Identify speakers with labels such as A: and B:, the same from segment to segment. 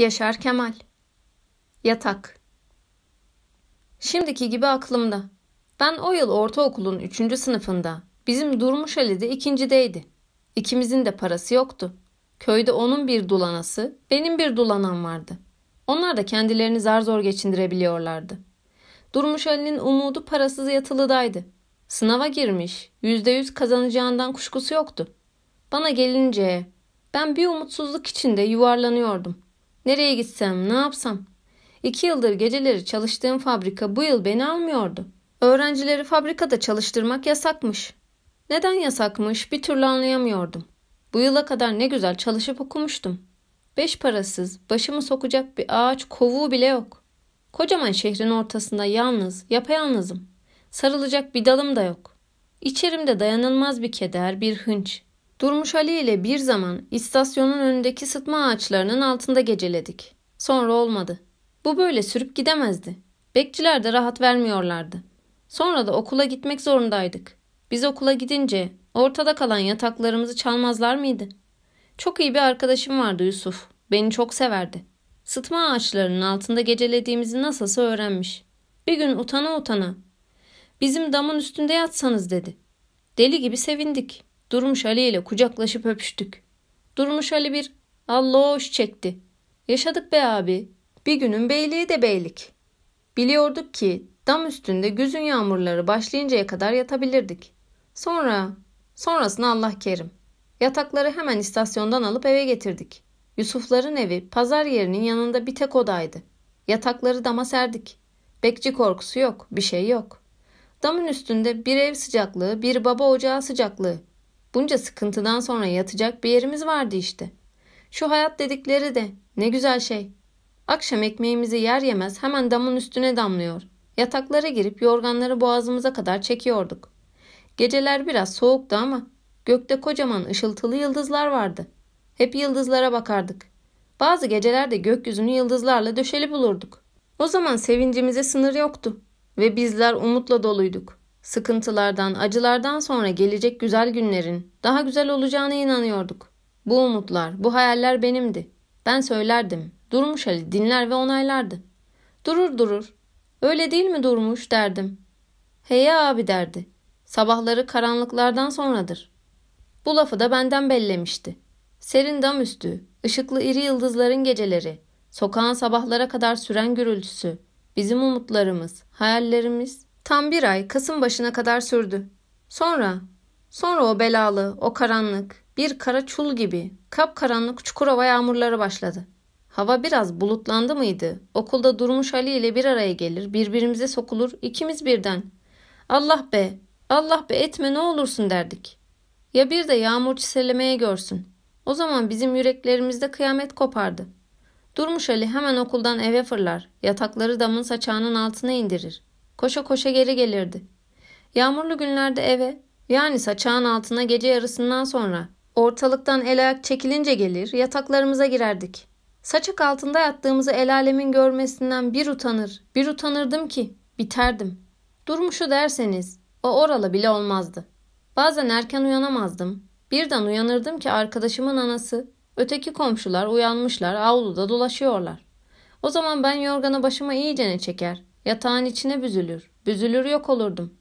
A: Yaşar Kemal Yatak Şimdiki gibi aklımda. Ben o yıl ortaokulun 3. sınıfında, bizim Durmuş Ali de ikincideydi. İkimizin de parası yoktu. Köyde onun bir dulanası, benim bir dulanam vardı. Onlar da kendilerini zar zor geçindirebiliyorlardı. Durmuş Ali'nin umudu parasız yatılıdaydı. Sınava girmiş, yüzde yüz kazanacağından kuşkusu yoktu. Bana gelince ben bir umutsuzluk içinde yuvarlanıyordum.'' Nereye gitsem, ne yapsam? İki yıldır geceleri çalıştığım fabrika bu yıl beni almıyordu. Öğrencileri fabrikada çalıştırmak yasakmış. Neden yasakmış bir türlü anlayamıyordum. Bu yıla kadar ne güzel çalışıp okumuştum. Beş parasız, başımı sokacak bir ağaç kovuğu bile yok. Kocaman şehrin ortasında yalnız, yapayalnızım. Sarılacak bir dalım da yok. İçerimde dayanılmaz bir keder, bir hınç. Durmuş Ali ile bir zaman istasyonun önündeki sıtma ağaçlarının altında geceledik. Sonra olmadı. Bu böyle sürüp gidemezdi. Bekçiler de rahat vermiyorlardı. Sonra da okula gitmek zorundaydık. Biz okula gidince ortada kalan yataklarımızı çalmazlar mıydı? Çok iyi bir arkadaşım vardı Yusuf. Beni çok severdi. Sıtma ağaçlarının altında gecelediğimizi nasılsa öğrenmiş. Bir gün utana utana. Bizim damın üstünde yatsanız dedi. Deli gibi sevindik. Durmuş Ali ile kucaklaşıp öpüştük. Durmuş Ali bir alloş çekti. Yaşadık be abi. Bir günün beyliği de beylik. Biliyorduk ki dam üstünde güzün yağmurları başlayıncaya kadar yatabilirdik. Sonra, sonrasını Allah kerim. Yatakları hemen istasyondan alıp eve getirdik. Yusufların evi pazar yerinin yanında bir tek odaydı. Yatakları dama serdik. Bekçi korkusu yok, bir şey yok. Damın üstünde bir ev sıcaklığı, bir baba ocağı sıcaklığı. Bunca sıkıntıdan sonra yatacak bir yerimiz vardı işte. Şu hayat dedikleri de ne güzel şey. Akşam ekmeğimizi yer yemez hemen damın üstüne damlıyor. Yataklara girip yorganları boğazımıza kadar çekiyorduk. Geceler biraz soğuktu ama gökte kocaman ışıltılı yıldızlar vardı. Hep yıldızlara bakardık. Bazı gecelerde gökyüzünü yıldızlarla döşeli bulurduk. O zaman sevincimize sınır yoktu ve bizler umutla doluyduk. Sıkıntılardan, acılardan sonra gelecek güzel günlerin daha güzel olacağına inanıyorduk. Bu umutlar, bu hayaller benimdi. Ben söylerdim. Durmuş Ali dinler ve onaylardı. Durur durur. Öyle değil mi Durmuş derdim. Heye abi derdi. Sabahları karanlıklardan sonradır. Bu lafı da benden bellemişti. Serin dam üstü, ışıklı iri yıldızların geceleri, sokağın sabahlara kadar süren gürültüsü, bizim umutlarımız, hayallerimiz Tam bir ay Kasım başına kadar sürdü. Sonra, sonra o belalı, o karanlık, bir kara çul gibi kapkaranlık Çukurova yağmurları başladı. Hava biraz bulutlandı mıydı? Okulda Durmuş Ali ile bir araya gelir, birbirimize sokulur, ikimiz birden. Allah be, Allah be etme ne olursun derdik. Ya bir de yağmur çiselemeye görsün. O zaman bizim yüreklerimizde kıyamet kopardı. Durmuş Ali hemen okuldan eve fırlar, yatakları damın saçağının altına indirir. Koşa koşa geri gelirdi. Yağmurlu günlerde eve, yani saçağın altına gece yarısından sonra ortalıktan el ayak çekilince gelir, yataklarımıza girerdik. Saçak altında yattığımızı el alemin görmesinden bir utanır, bir utanırdım ki biterdim. Durmuşu derseniz o orala bile olmazdı. Bazen erken uyanamazdım. Birden uyanırdım ki arkadaşımın anası, öteki komşular uyanmışlar avluda dolaşıyorlar. O zaman ben yorganı başıma iyicene çeker. Yatağın içine büzülür. Büzülür yok olurdum.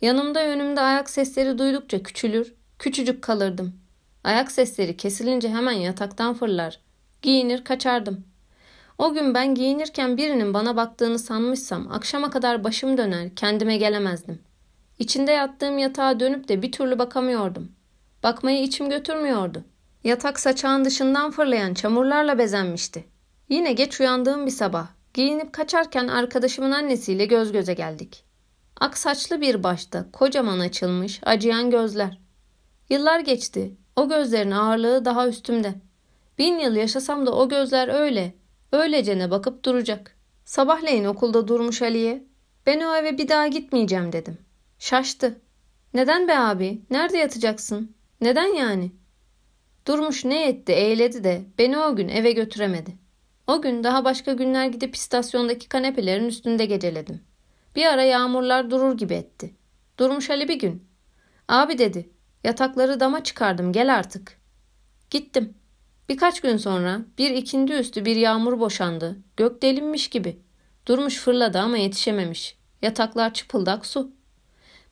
A: Yanımda önümde ayak sesleri duydukça küçülür. Küçücük kalırdım. Ayak sesleri kesilince hemen yataktan fırlar. Giyinir kaçardım. O gün ben giyinirken birinin bana baktığını sanmışsam akşama kadar başım döner kendime gelemezdim. İçinde yattığım yatağa dönüp de bir türlü bakamıyordum. Bakmayı içim götürmüyordu. Yatak saçağın dışından fırlayan çamurlarla bezenmişti. Yine geç uyandığım bir sabah Giyinip kaçarken arkadaşımın annesiyle göz göze geldik. Ak saçlı bir başta kocaman açılmış acıyan gözler. Yıllar geçti. O gözlerin ağırlığı daha üstümde. Bin yıl yaşasam da o gözler öyle, öylecene bakıp duracak. Sabahleyin okulda durmuş Ali'ye. Ben o eve bir daha gitmeyeceğim dedim. Şaştı. Neden be abi? Nerede yatacaksın? Neden yani? Durmuş ne etti eğledi de beni o gün eve götüremedi.'' O gün daha başka günler gidip istasyondaki kanepelerin üstünde geceledim. Bir ara yağmurlar durur gibi etti. Durmuş hele bir gün. Abi dedi, yatakları dama çıkardım gel artık. Gittim. Birkaç gün sonra bir ikindi üstü bir yağmur boşandı. Gök delinmiş gibi. Durmuş fırladı ama yetişememiş. Yataklar çıpıldak su.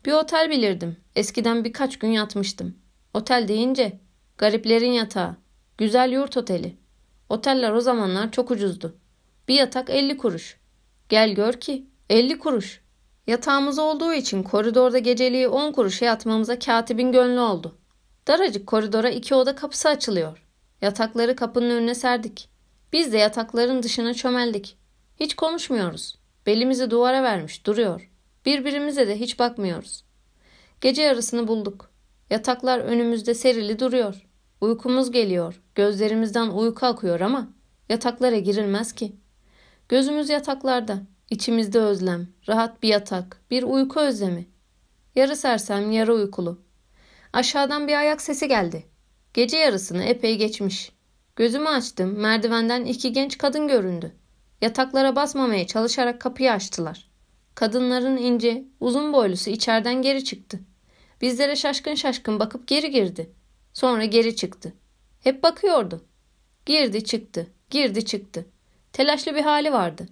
A: Bir otel bilirdim. Eskiden birkaç gün yatmıştım. Otel deyince gariplerin yatağı. Güzel yurt oteli. Oteller o zamanlar çok ucuzdu. Bir yatak 50 kuruş. Gel gör ki 50 kuruş. Yatağımız olduğu için koridorda geceliği 10 kuruşa yatmamıza katibin gönlü oldu. Daracık koridora iki oda kapısı açılıyor. Yatakları kapının önüne serdik. Biz de yatakların dışına çömeldik. Hiç konuşmuyoruz. Belimizi duvara vermiş duruyor. Birbirimize de hiç bakmıyoruz. Gece yarısını bulduk. Yataklar önümüzde serili duruyor. Uykumuz geliyor, gözlerimizden uyku akıyor ama yataklara girilmez ki. Gözümüz yataklarda, içimizde özlem, rahat bir yatak, bir uyku özlemi. Yarı sersem, yarı uykulu. Aşağıdan bir ayak sesi geldi. Gece yarısını epey geçmiş. Gözümü açtım, merdivenden iki genç kadın göründü. Yataklara basmamaya çalışarak kapıyı açtılar. Kadınların ince, uzun boylusu içeriden geri çıktı. Bizlere şaşkın şaşkın bakıp geri girdi.'' Sonra geri çıktı. Hep bakıyordu. Girdi çıktı, girdi çıktı. Telaşlı bir hali vardı.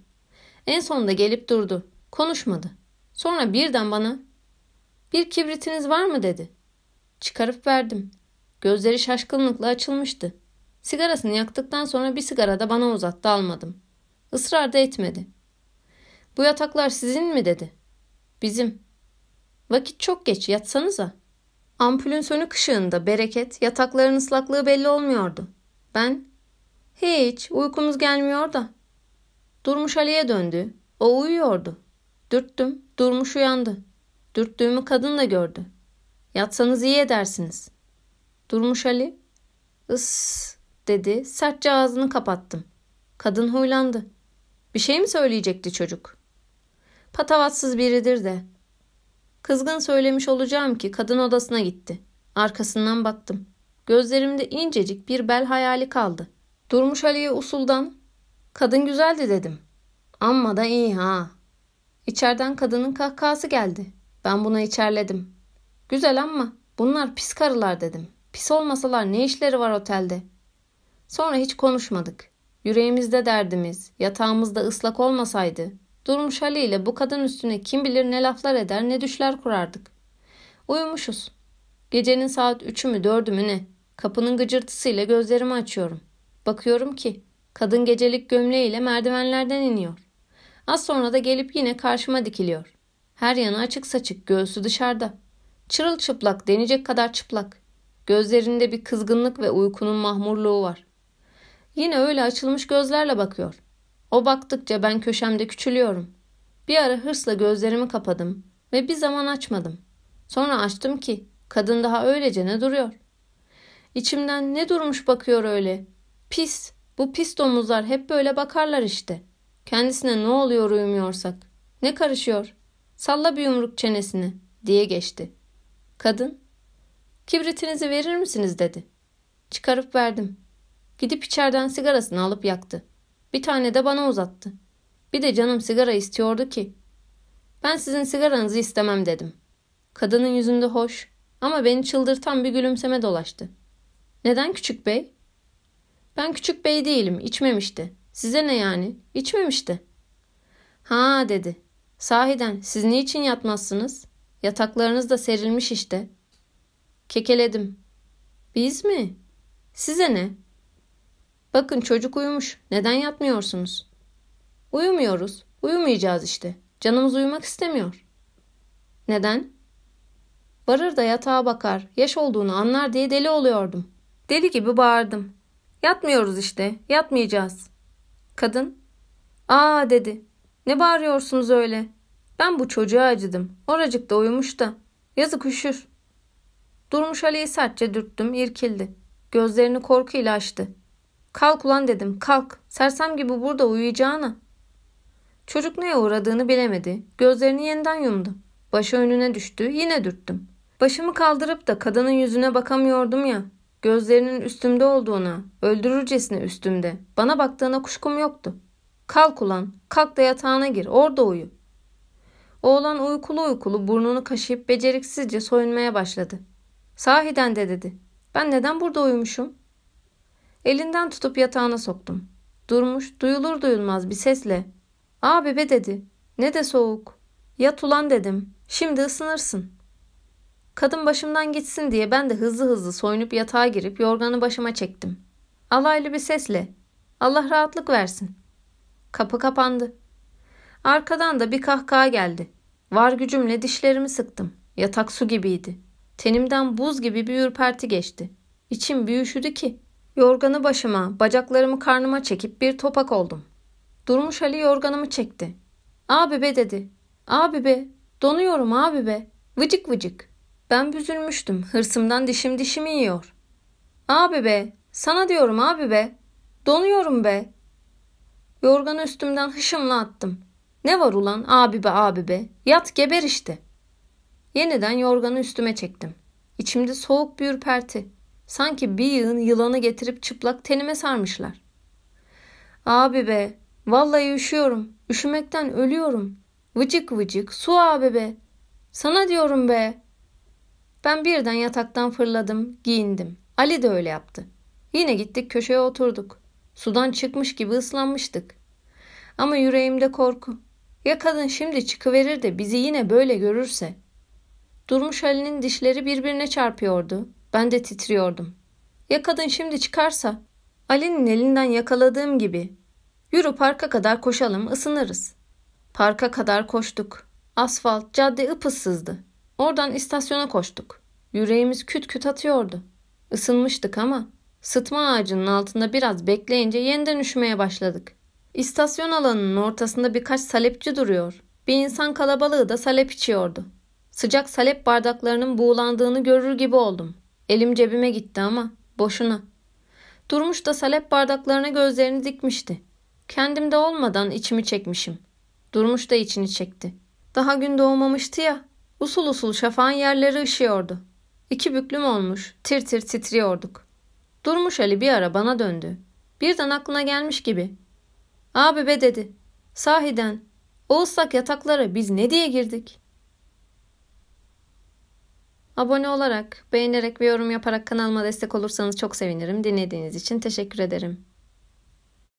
A: En sonunda gelip durdu. Konuşmadı. Sonra birden bana bir kibritiniz var mı dedi. Çıkarıp verdim. Gözleri şaşkınlıkla açılmıştı. Sigarasını yaktıktan sonra bir sigara da bana uzattı almadım. Israr da etmedi. Bu yataklar sizin mi dedi. Bizim. Vakit çok geç yatsanıza. Ampulün sönük ışığında bereket, yatakların ıslaklığı belli olmuyordu. Ben, hiç uykumuz gelmiyor da. Durmuş Ali'ye döndü. O uyuyordu. Dürttüm, durmuş uyandı. Dürttüğümü kadın da gördü. Yatsanız iyi edersiniz. Durmuş Ali, ıs dedi, sertçe ağzını kapattım. Kadın huylandı. Bir şey mi söyleyecekti çocuk? Patavatsız biridir de. Kızgın söylemiş olacağım ki kadın odasına gitti. Arkasından baktım. Gözlerimde incecik bir bel hayali kaldı. Durmuş Ali'ye usuldan kadın güzeldi dedim. Amma da iyi ha. İçeriden kadının kahkahası geldi. Ben buna içerledim. Güzel ama bunlar pis karılar dedim. Pis olmasalar ne işleri var otelde? Sonra hiç konuşmadık. Yüreğimizde derdimiz, yatağımızda ıslak olmasaydı, Durmuş haliyle bu kadın üstüne kim bilir ne laflar eder ne düşler kurardık. Uyumuşuz. Gecenin saat üçü mü dördü mü ne? Kapının gıcırtısıyla gözlerimi açıyorum. Bakıyorum ki kadın gecelik gömleğiyle merdivenlerden iniyor. Az sonra da gelip yine karşıma dikiliyor. Her yanı açık saçık, göğsü dışarıda. Çırılçıplak, denecek kadar çıplak. Gözlerinde bir kızgınlık ve uykunun mahmurluğu var. Yine öyle açılmış gözlerle bakıyor. O baktıkça ben köşemde küçülüyorum. Bir ara hırsla gözlerimi kapadım ve bir zaman açmadım. Sonra açtım ki kadın daha öylece ne duruyor. İçimden ne durmuş bakıyor öyle. Pis, bu pis domuzlar hep böyle bakarlar işte. Kendisine ne oluyor uyumuyorsak. Ne karışıyor? Salla bir yumruk çenesini diye geçti. Kadın, kibritinizi verir misiniz dedi. Çıkarıp verdim. Gidip içerden sigarasını alıp yaktı. Bir tane de bana uzattı. Bir de canım sigara istiyordu ki. Ben sizin sigaranızı istemem dedim. Kadının yüzünde hoş ama beni çıldırtan bir gülümseme dolaştı. Neden küçük bey? Ben küçük bey değilim, içmemişti. Size ne yani? İçmemişti. Ha dedi. Sahiden siz niçin yatmazsınız? Yataklarınız da serilmiş işte. Kekeledim. Biz mi? Size ne? Bakın çocuk uyumuş. Neden yatmıyorsunuz? Uyumuyoruz. Uyumayacağız işte. Canımız uyumak istemiyor. Neden? Varır da yatağa bakar, yaş olduğunu anlar diye deli oluyordum. Deli gibi bağırdım. Yatmıyoruz işte, yatmayacağız. Kadın, aa dedi. Ne bağırıyorsunuz öyle? Ben bu çocuğa acıdım. Oracık da uyumuş da. Yazık üşür. Durmuş Ali'yi sertçe dürttüm, irkildi. Gözlerini korkuyla açtı. Kalk ulan dedim kalk. Sersem gibi burada uyuyacağına. Çocuk neye uğradığını bilemedi. Gözlerini yeniden yumdu. Başı önüne düştü. Yine dürttüm. Başımı kaldırıp da kadının yüzüne bakamıyordum ya. Gözlerinin üstümde olduğuna, öldürürcesine üstümde. Bana baktığına kuşkum yoktu. Kalk ulan, kalk da yatağına gir, orada uyu. Oğlan uykulu uykulu burnunu kaşıyıp beceriksizce soyunmaya başladı. Sahiden de dedi. Ben neden burada uyumuşum? Elinden tutup yatağına soktum. Durmuş, duyulur duyulmaz bir sesle. "Abi be" dedi. Ne de soğuk. Yat ulan dedim. Şimdi ısınırsın. Kadın başımdan gitsin diye ben de hızlı hızlı soyunup yatağa girip yorganı başıma çektim. Alaylı bir sesle. Allah rahatlık versin. Kapı kapandı. Arkadan da bir kahkaha geldi. Var gücümle dişlerimi sıktım. Yatak su gibiydi. Tenimden buz gibi bir ürperti geçti. İçim büyüşüdü ki Yorganı başıma, bacaklarımı karnıma çekip bir topak oldum. Durmuş Ali yorganımı çekti. Abi be dedi. Abi be. Donuyorum abi be. Vıcık vıcık. Ben büzülmüştüm. Hırsımdan dişim dişimi yiyor. Abi be. Sana diyorum abi be. Donuyorum be. Yorganı üstümden hışımla attım. Ne var ulan abi be abi be. Yat geber işte. Yeniden yorganı üstüme çektim. İçimde soğuk bir ürperti. Sanki bir yığın yılanı getirip çıplak tenime sarmışlar. Abi be, vallahi üşüyorum. Üşümekten ölüyorum. Vıcık vıcık, su abi be. Sana diyorum be. Ben birden yataktan fırladım, giyindim. Ali de öyle yaptı. Yine gittik köşeye oturduk. Sudan çıkmış gibi ıslanmıştık. Ama yüreğimde korku. Ya kadın şimdi çıkıverir de bizi yine böyle görürse? Durmuş Ali'nin dişleri birbirine çarpıyordu. Ben de titriyordum. Ya kadın şimdi çıkarsa? Ali'nin elinden yakaladığım gibi. Yürü parka kadar koşalım ısınırız. Parka kadar koştuk. Asfalt, cadde ıpıssızdı. Oradan istasyona koştuk. Yüreğimiz küt küt atıyordu. Isınmıştık ama sıtma ağacının altında biraz bekleyince yeniden üşümeye başladık. İstasyon alanının ortasında birkaç salepçi duruyor. Bir insan kalabalığı da salep içiyordu. Sıcak salep bardaklarının buğulandığını görür gibi oldum. Elim cebime gitti ama boşuna. Durmuş da salep bardaklarına gözlerini dikmişti. Kendim de olmadan içimi çekmişim. Durmuş da içini çekti. Daha gün doğmamıştı ya. Usul usul şafağın yerleri ışıyordu. İki büklüm olmuş, tir tir titriyorduk. Durmuş Ali bir ara bana döndü. Birden aklına gelmiş gibi. Abi be dedi. Sahiden, o yataklara biz ne diye girdik? Abone olarak, beğenerek ve yorum yaparak kanalıma destek olursanız çok sevinirim. Dinlediğiniz için teşekkür ederim.